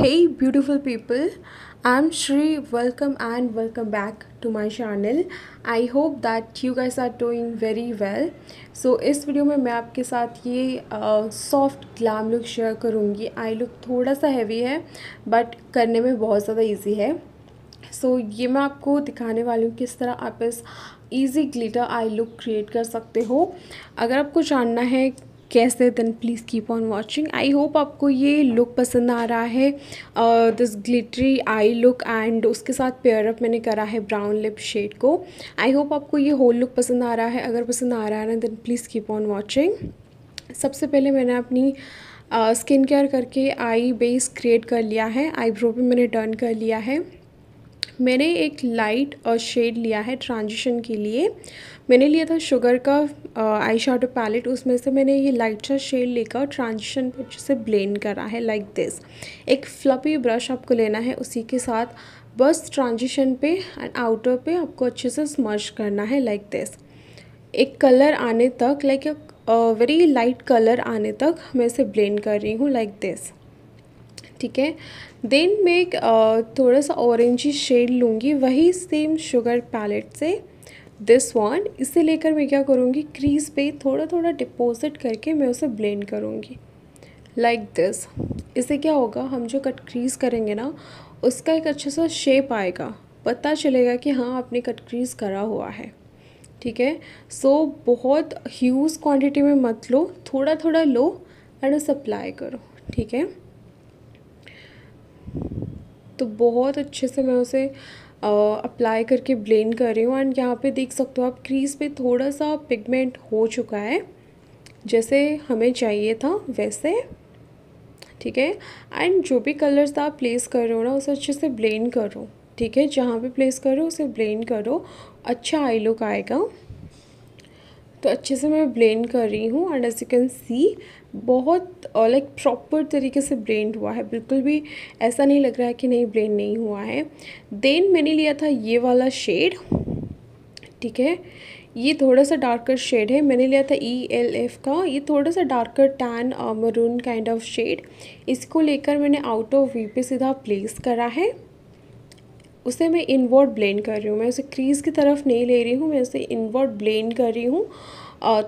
Hey beautiful people, I'm Shri. Welcome and welcome back to my channel. I hope that you guys are doing very well. So इस video में मैं आपके साथ ये soft glam look share करूँगी I look थोड़ा सा heavy है बट करने में बहुत ज़्यादा ईजी है सो so, ये मैं आपको दिखाने वाली हूँ किस तरह आप इस easy glitter eye look create कर सकते हो अगर आपको जानना है कैसे then please keep on watching I hope आपको ये लुक पसंद आ रहा है this glittery eye look and उसके साथ पेयरअप मैंने करा है ब्राउन लिप शेड को आई होप आपको ये होल लुक पसंद आ रहा है अगर पसंद आ रहा है ना then please keep on watching सबसे पहले मैंने अपनी स्किन uh, केयर करके आई बेस क्रिएट कर लिया है आईब्रो पे मैंने टर्न कर लिया है मैंने एक लाइट और शेड लिया है ट्रांजिशन के लिए मैंने लिया था शुगर का आई शेडो पैलेट उसमें से मैंने ये लाइट सा शेड लेकर ट्रांजिशन पर से ब्लेंड करा है लाइक like दिस एक फ्लपी ब्रश आपको लेना है उसी के साथ बस ट्रांजिशन पे एंड आउटर पे आपको अच्छे से स्मर्श करना है लाइक like दिस एक कलर आने तक लाइक वेरी लाइट कलर आने तक मैं इसे ब्लेंड कर रही हूँ लाइक दिस ठीक है देन मैं एक uh, थोड़ा सा ऑरेंजी शेड लूँगी वही सेम शुगर पैलेट से दिस वन इसे लेकर मैं क्या करूँगी क्रीज पे थोड़ा थोड़ा डिपोजिट करके मैं उसे ब्लेंड करूँगी लाइक दिस इसे क्या होगा हम जो कट क्रीज करेंगे ना उसका एक अच्छा सा शेप आएगा पता चलेगा कि हाँ आपने कट क्रीज करा हुआ है ठीक है सो बहुत ह्यूज क्वांटिटी में मत लो थोड़ा थोड़ा लो एंड उसे अप्लाई करो ठीक है तो बहुत अच्छे से मैं उसे अप्लाई करके ब्लेंड कर रही हूँ एंड यहाँ पे देख सकते हो आप क्रीज़ पे थोड़ा सा पिगमेंट हो चुका है जैसे हमें चाहिए था वैसे ठीक है एंड जो भी कलर्स आप प्लेस कर रहे हो ना उसे अच्छे से ब्लेंड करो ठीक है जहाँ पे प्लेस करो उसे ब्लेंड करो अच्छा आई लुक आएगा तो अच्छे से मैं ब्लेंड कर रही हूँ and as you can see बहुत लाइक uh, प्रॉपर तरीके से ब्लेंड हुआ है बिल्कुल भी ऐसा नहीं लग रहा है कि नहीं ब्लेंड नहीं हुआ है देन मैंने लिया था ये वाला शेड ठीक है ये थोड़ा सा डार्कर शेड है मैंने लिया था ई एल एफ़ का ये थोड़ा सा darker tan maroon kind of shade इसको लेकर मैंने आउट ऑफ वी पे सीधा प्लेस करा है उसे मैं इनवर्ड ब्लेंड कर रही हूँ मैं उसे क्रीज़ की तरफ नहीं ले रही हूँ मैं उसे इनवर्ड ब्लेंड कर रही हूँ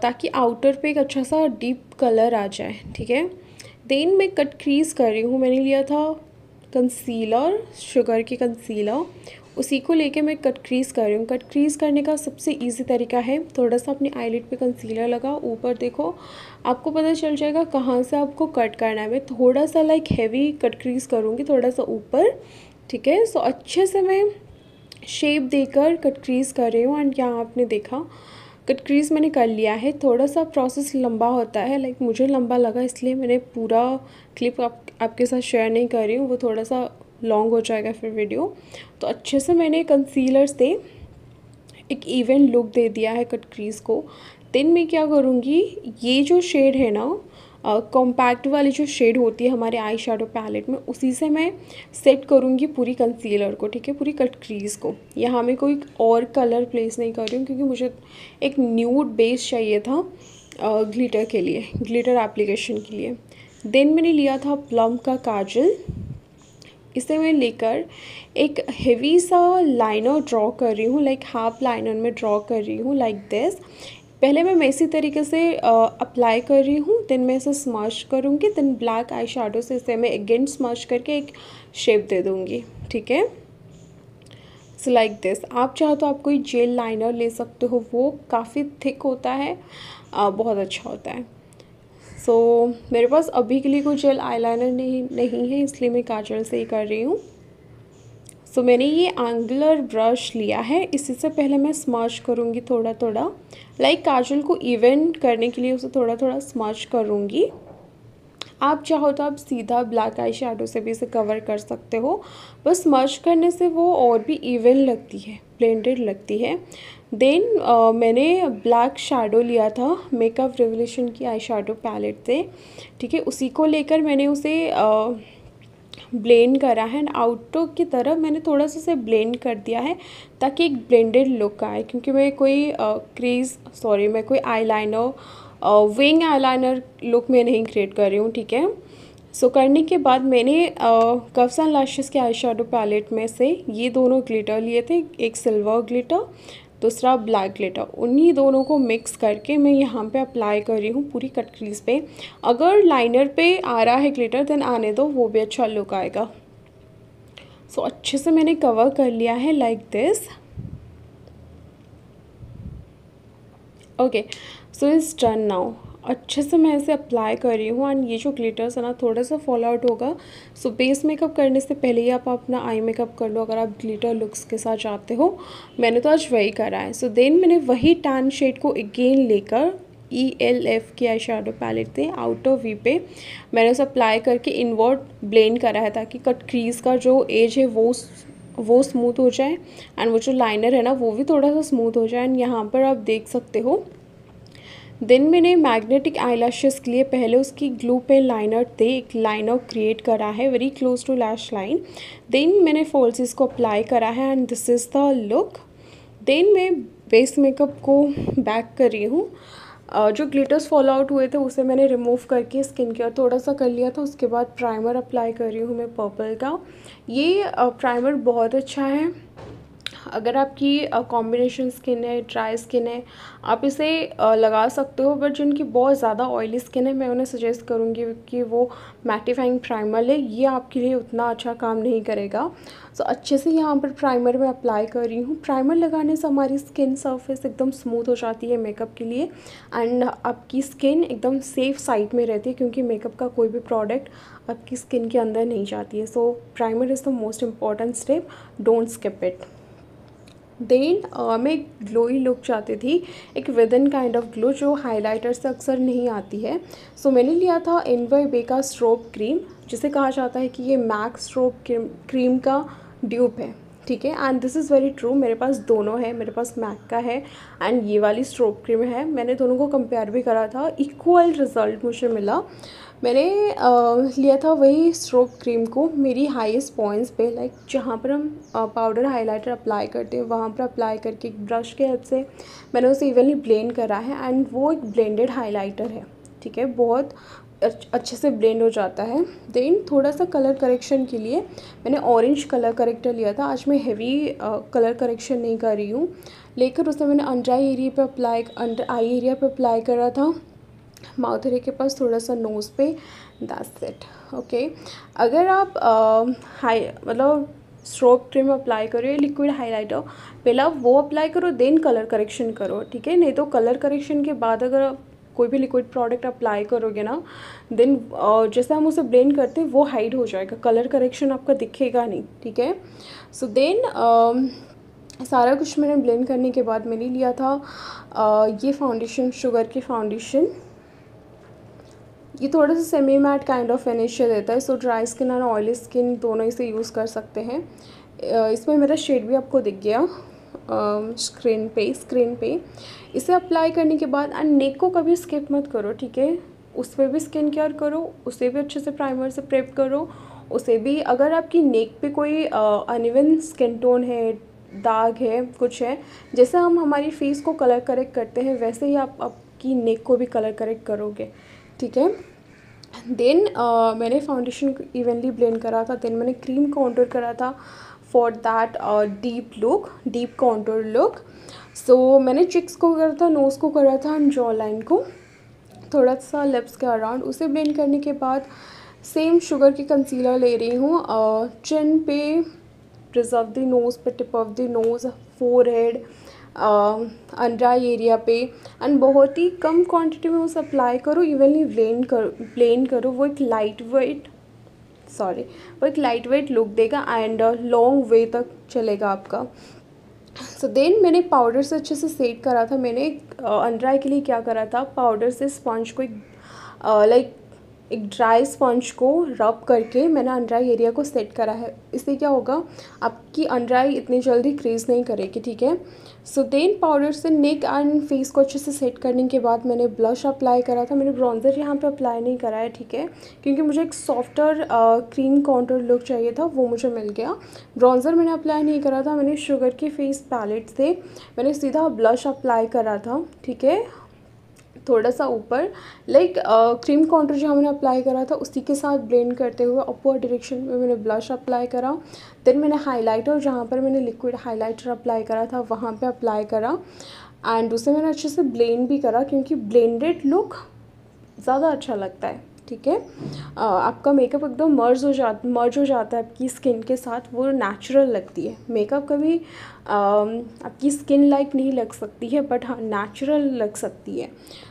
ताकि आउटर पे एक अच्छा सा डीप कलर आ जाए ठीक है देन मैं कट क्रीज़ कर रही हूँ मैंने लिया था कंसीलर शुगर की कंसीलर उसी को लेके मैं कट क्रीज़ कर रही हूँ कट क्रीज़ करने का सबसे इजी तरीका है थोड़ा सा अपने आईलेट पे कंसीलर लगाओ ऊपर देखो आपको पता चल जाएगा कहाँ से आपको कट करना है मैं थोड़ा सा लाइक हैवी कट क्रीज़ करूँगी थोड़ा सा ऊपर ठीक है सो अच्छे से मैं शेप देकर कट क्रीज़ कर रही हूँ एंड यहाँ आपने देखा कट क्रीज़ मैंने कर लिया है थोड़ा सा प्रोसेस लंबा होता है लाइक मुझे लंबा लगा इसलिए मैंने पूरा क्लिप आप आपके साथ शेयर नहीं कर रही हूँ वो थोड़ा सा लॉन्ग हो जाएगा फिर वीडियो तो अच्छे से मैंने कंसीलर से एक इवेंट लुक दे दिया है कट क्रीज़ को दिन में क्या करूँगी ये जो शेड है ना कॉम्पैक्ट वाली जो शेड होती है हमारे आई शेडो पैलेट में उसी से मैं सेट करूँगी पूरी कंसीलर को ठीक है पूरी कट क्रीज़ को यहाँ मैं कोई और कलर प्लेस नहीं कर रही हूँ क्योंकि मुझे एक न्यूड बेस चाहिए था ग्लिटर के लिए ग्लिटर एप्लीकेशन के लिए देन मैंने लिया था प्लम का काजल इसे मैं लेकर एक हेवी सा लाइनर ड्रॉ कर रही हूँ लाइक हाफ लाइनर में ड्रॉ कर रही हूँ लाइक दिस पहले मैं इसी तरीके से अप्लाई कर रही हूँ देन मैं इसे स्मर्श करूँगी देन ब्लैक आई शेडो से इसे मैं अगेन स्मर्श करके एक शेप दे दूँगी ठीक है सो लाइक दिस आप चाहो तो आप कोई जेल लाइनर ले सकते हो वो काफ़ी थिक होता है आ, बहुत अच्छा होता है सो so, मेरे पास अभी के लिए कोई जेल आई नहीं नहीं है इसलिए मैं काजल से ही कर रही हूँ सो so, मैंने ये एंगुलर ब्रश लिया है इसी से पहले मैं स्मर्श करूँगी थोड़ा थोड़ा लाइक like, काजल को इवेंट करने के लिए उसे थोड़ा थोड़ा स्मर्श करूँगी आप चाहो तो आप सीधा ब्लैक आई शेडो से भी इसे कवर कर सकते हो बस स्मर्श करने से वो और भी इवन लगती है ब्लेंडेड लगती है देन uh, मैंने ब्लैक शेडो लिया था मेकअप रेवोल्यूशन की आई शेडो पैलेट से ठीक है उसी को लेकर मैंने उसे uh, ब्लेंड करा है एंड आउटो की तरह मैंने थोड़ा सा इसे ब्लेंड कर दिया है ताकि एक ब्लेंडेड लुक आए क्योंकि मैं कोई क्रीज सॉरी मैं कोई आईलाइनर विंग आईलाइनर लुक में नहीं क्रिएट कर रही हूँ ठीक है सो so, करने के बाद मैंने कफ्स एंड लाशेज़ के आई पैलेट में से ये दोनों ग्लिटर लिए थे एक सिल्वर ग्लिटर दूसरा ब्लैक ग्लिटर उन्हीं दोनों को मिक्स करके मैं यहाँ पे अप्लाई कर रही हूँ पूरी कट क्रीज पे अगर लाइनर पे आ रहा है ग्लिटर देन आने दो वो भी अच्छा लुक आएगा सो so, अच्छे से मैंने कवर कर लिया है like this okay so is done now अच्छे से मैं इसे अप्लाई कर रही हूँ एंड ये जो ग्लिटर्स है ना थोड़ा सा फॉल आउट होगा सो बेस मेकअप करने से पहले ही आप अपना आई मेकअप कर लो अगर आप ग्लिटर लुक्स के साथ जाते हो मैंने तो आज वही करा है सो so, देन मैंने वही टैन शेड को अगेन लेकर ई एल एफ़ की आई शेडो पैलेट थे आउट ऑफ वी पे मैंने उसे अप्लाई करके इनवर्ट ब्लेंड करा है ताकि कट क्रीज का जो एज है वो वो स्मूथ हो जाए एंड वो जो लाइनर है ना वो भी थोड़ा सा स्मूथ हो जाए एंड यहाँ पर आप देख सकते हो देन मैंने मैग्नेटिक आईलैशेस के लिए पहले उसकी ग्लू पे लाइनर थे एक लाइनर क्रिएट करा है very close to lash line then मैंने फॉल्सिस को अप्लाई करा है and this is the look then मैं बेस मेकअप को बैक कर रही हूँ जो ग्लिटर्स फॉल आउट हुए थे उसे मैंने रिमूव करके स्किन केयर थोड़ा सा कर लिया था उसके बाद प्राइमर अप्लाई कर रही हूँ मैं पर्पल का ये प्राइमर बहुत अच्छा है अगर आपकी कॉम्बिनेशन स्किन है ड्राई स्किन है आप इसे लगा सकते हो बट जिनकी बहुत ज़्यादा ऑयली स्किन है मैं उन्हें सजेस्ट करूँगी कि वो मैटिफाइंग प्राइमर ले ये आपके लिए उतना अच्छा काम नहीं करेगा सो so, अच्छे से यहाँ पर प्राइमर मैं अप्लाई कर रही हूँ प्राइमर लगाने से हमारी स्किन सर्फेस एकदम स्मूथ हो जाती है मेकअप के लिए एंड आपकी स्किन एकदम सेफ साइड में रहती है क्योंकि मेकअप का कोई भी प्रोडक्ट आपकी स्किन के अंदर नहीं जाती है so primer is the most important step don't skip it then uh, मैं ग्लोई लुक चाहती थी एक विदन काइंड ऑफ ग्लो जो हाइलाइटर से अक्सर नहीं आती है सो so, मैंने लिया था वाई बे का स्ट्रोप क्रीम जिसे कहा जाता है कि ये मैक्स स्ट्रोप क्रीम, क्रीम का ड्यूप है ठीक है and this is very true मेरे पास दोनों है मेरे पास मैक का है एंड ये वाली स्ट्रोक क्रीम है मैंने दोनों को कंपेयर भी करा था इक्वल रिज़ल्ट मुझे मिला मैंने लिया था वही स्ट्रोक क्रीम को मेरी हाईएस्ट पॉइंट्स पे लाइक जहाँ पर हम पाउडर हाइलाइटर अप्लाई करते हैं वहाँ पर अप्लाई करके एक ब्रश के हेल्प से मैंने उसे इवनली ब्लेंड करा है एंड वो एक ब्लेंडेड हाईलाइटर है ठीक है बहुत अच्छे से ब्लेंड हो जाता है देन थोड़ा सा कलर करेक्शन के लिए मैंने ऑरेंज कलर करेक्टर लिया था आज मैं हेवी कलर करेक्शन नहीं कर रही हूँ लेकर उसमें मैंने अंडर आई एरिया पे अप्लाई अंडर आई एरिया पे अप्लाई करा था माउथ एरिया के पास थोड़ा सा नोज़ पे दैट्स सेट ओके अगर आप हाई मतलब स्ट्रोक क्रीम अप्लाई करो या लिक्विड हाइलाइटर पहला वो अप्लाई करो देन कलर करेक्शन करो ठीक है नहीं तो कलर करेक्शन के बाद अगर कोई भी लिक्विड प्रोडक्ट अप्लाई करोगे ना देन uh, जैसे हम उसे ब्लेंड करते हैं वो हाइड हो जाएगा कलर करेक्शन आपका दिखेगा नहीं ठीक है सो देन um, सारा कुछ मैंने ब्लेंड करने के बाद मैंने लिया था uh, ये फाउंडेशन शुगर की फाउंडेशन ये थोड़ा सा semi matte kind of finish देता है सो ड्राई स्किन और ऑयली स्किन दोनों इसे यूज़ कर सकते हैं uh, इसमें मेरा शेड भी आपको दिख गया स्क्रीन पे स्क्रीन पे इसे अप्लाई करने के बाद एंड नेक को कभी स्किप मत करो ठीक है उस पर भी स्किन केयर करो उसे भी अच्छे से प्राइमर से प्रेप करो उसे भी अगर आपकी नेक पे कोई अनइवन स्किन टोन है दाग है कुछ है जैसे हम हमारी फेस को कलर करेक्ट करते हैं वैसे ही आप आपकी नेक को भी कलर करेक्ट करोगे ठीक है देन uh, मैंने फाउंडेशन इवनली ब्लेंड करा था देन मैंने क्रीम काउंटर करा था for that deep look deep contour look so मैंने चिक्स को करा था नोज़ को करा था एंड जॉ लाइन को थोड़ा सा लिप्स के अराउंड उसे ब्लेंड करने के बाद सेम शुगर की कंसीलर ले रही हूँ चिन uh, पे प्रिजर्व द नोज़ पे tip of the nose forehead under area पे एंड बहुत ही कम क्वांटिटी में उसे अप्लाई करो इवनली ब्लेंड करो ब्लेंड करो वो एक लाइट वेट सॉरी वो एक लाइट वेट लुक देगा एंड लॉन्ग वे तक चलेगा आपका सो so देन मैंने पाउडर से अच्छे से सेट करा था मैंने uh, अंडर आई के लिए क्या करा था पाउडर से स्पंज को एक लाइक uh, एक ड्राई स्पंज को रब करके मैंने अनड्राई एरिया को सेट करा है इससे क्या होगा आपकी अनड्राई इतनी जल्दी क्रीज नहीं करेगी ठीक है सो देन पाउडर से नेक एंड फेस को अच्छे से सेट करने के बाद मैंने ब्लश अप्लाई करा था मैंने ब्रॉन्ज़र यहाँ पे अप्लाई नहीं करा है ठीक है क्योंकि मुझे एक सॉफ्टर क्रीम काउंटर लुक चाहिए था वो मुझे मिल गया ब्रॉन्ज़र मैंने अप्लाई नहीं करा था मैंने शुगर की फेस पैलेट से मैंने सीधा ब्लश अप्लाई करा था ठीक है थोड़ा सा ऊपर लाइक क्रीम काउंटर जो हमने अप्लाई करा था उसी के साथ ब्लेंड करते हुए अपवर डायरेक्शन में मैंने ब्लश अप्लाई करा देन मैंने हाईलाइटर जहाँ पर मैंने लिक्विड हाईलाइटर अप्लाई करा था वहाँ पे अप्लाई करा एंड उसे मैंने अच्छे से ब्लेंड भी करा क्योंकि ब्लेंडेड लुक ज़्यादा अच्छा लगता है ठीक है आपका मेकअप एकदम मर्ज हो जा मर्ज हो जाता है आपकी स्किन के साथ वो नेचुरल लगती है मेकअप कभी Um, आपकी स्किन लाइक नहीं लग सकती है बट हाँ नेचुरल लग सकती है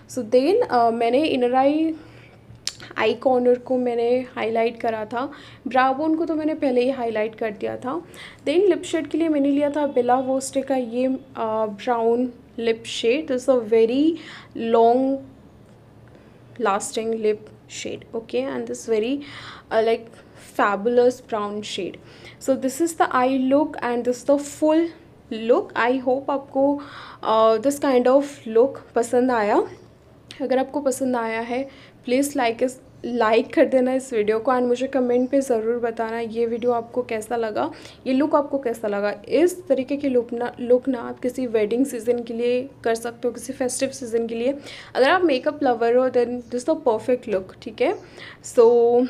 सो so देन uh, मैंने इनर आई आई कॉर्नर को मैंने हाईलाइट करा था ब्राबोन को तो मैंने पहले ही हाईलाइट कर दिया था देन लिप शेड के लिए मैंने लिया था बिला वोस्टे का ये brown lip shade is a very long lasting lip shade okay and this very like fabulous brown shade so this is the eye look and this the full look I hope आपको this kind of look पसंद आया अगर आपको पसंद आया है please like इस like कर देना इस वीडियो को एंड मुझे कमेंट पे ज़रूर बताना ये वीडियो आपको कैसा लगा ये लुक आपको कैसा लगा इस तरीके की लुक ना लुक ना आप किसी वेडिंग सीज़न के लिए कर सकते हो किसी फेस्टिव सीज़न के लिए अगर आप मेकअप लवर हो then this the perfect look ठीक है सो so,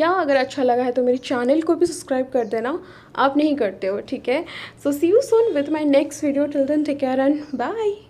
या अगर अच्छा लगा है तो मेरे चैनल को भी सब्सक्राइब कर देना आप नहीं करते हो ठीक है so see you soon with my next video till then take care and bye